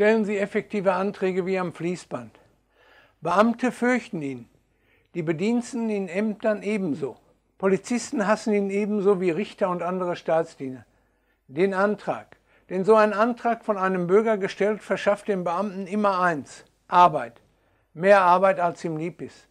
stellen sie effektive Anträge wie am Fließband. Beamte fürchten ihn, die Bediensteten in Ämtern ebenso. Polizisten hassen ihn ebenso wie Richter und andere Staatsdiener. Den Antrag. Denn so ein Antrag von einem Bürger gestellt verschafft dem Beamten immer eins, Arbeit. Mehr Arbeit, als ihm lieb ist.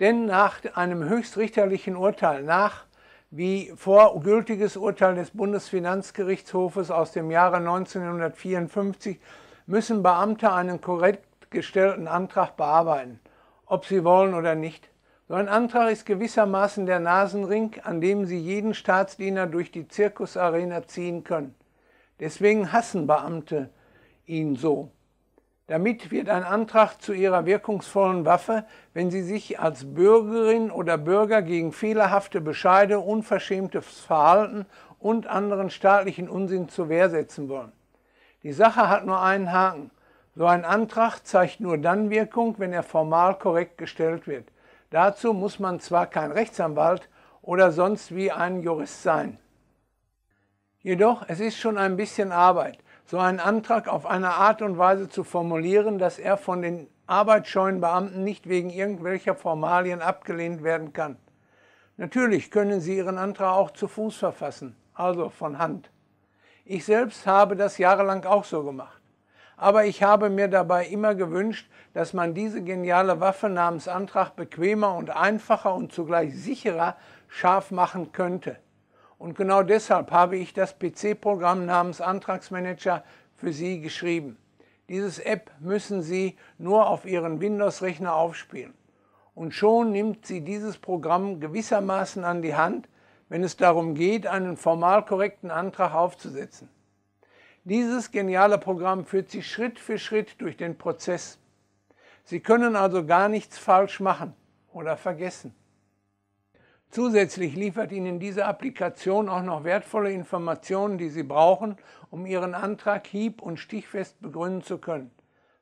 Denn nach einem höchstrichterlichen Urteil, nach wie vor gültiges Urteil des Bundesfinanzgerichtshofes aus dem Jahre 1954 müssen Beamte einen korrekt gestellten Antrag bearbeiten, ob sie wollen oder nicht. So ein Antrag ist gewissermaßen der Nasenring, an dem sie jeden Staatsdiener durch die Zirkusarena ziehen können. Deswegen hassen Beamte ihn so. Damit wird ein Antrag zu ihrer wirkungsvollen Waffe, wenn sie sich als Bürgerin oder Bürger gegen fehlerhafte Bescheide, unverschämtes Verhalten und anderen staatlichen Unsinn zur Wehr setzen wollen. Die Sache hat nur einen Haken. So ein Antrag zeigt nur dann Wirkung, wenn er formal korrekt gestellt wird. Dazu muss man zwar kein Rechtsanwalt oder sonst wie ein Jurist sein. Jedoch, es ist schon ein bisschen Arbeit, so einen Antrag auf eine Art und Weise zu formulieren, dass er von den arbeitsscheuen Beamten nicht wegen irgendwelcher Formalien abgelehnt werden kann. Natürlich können Sie Ihren Antrag auch zu Fuß verfassen, also von Hand. Ich selbst habe das jahrelang auch so gemacht. Aber ich habe mir dabei immer gewünscht, dass man diese geniale Waffe namens Antrag bequemer und einfacher und zugleich sicherer scharf machen könnte. Und genau deshalb habe ich das PC-Programm namens Antragsmanager für Sie geschrieben. Dieses App müssen Sie nur auf Ihren Windows-Rechner aufspielen. Und schon nimmt sie dieses Programm gewissermaßen an die Hand wenn es darum geht, einen formal korrekten Antrag aufzusetzen. Dieses geniale Programm führt Sie Schritt für Schritt durch den Prozess. Sie können also gar nichts falsch machen oder vergessen. Zusätzlich liefert Ihnen diese Applikation auch noch wertvolle Informationen, die Sie brauchen, um Ihren Antrag hieb- und stichfest begründen zu können.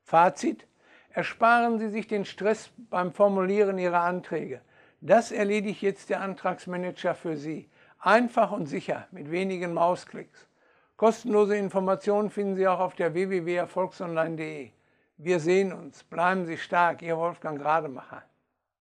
Fazit, ersparen Sie sich den Stress beim Formulieren Ihrer Anträge. Das erledigt jetzt der Antragsmanager für Sie. Einfach und sicher, mit wenigen Mausklicks. Kostenlose Informationen finden Sie auch auf der www.erfolgsonline.de. Wir sehen uns. Bleiben Sie stark, Ihr Wolfgang Rademacher.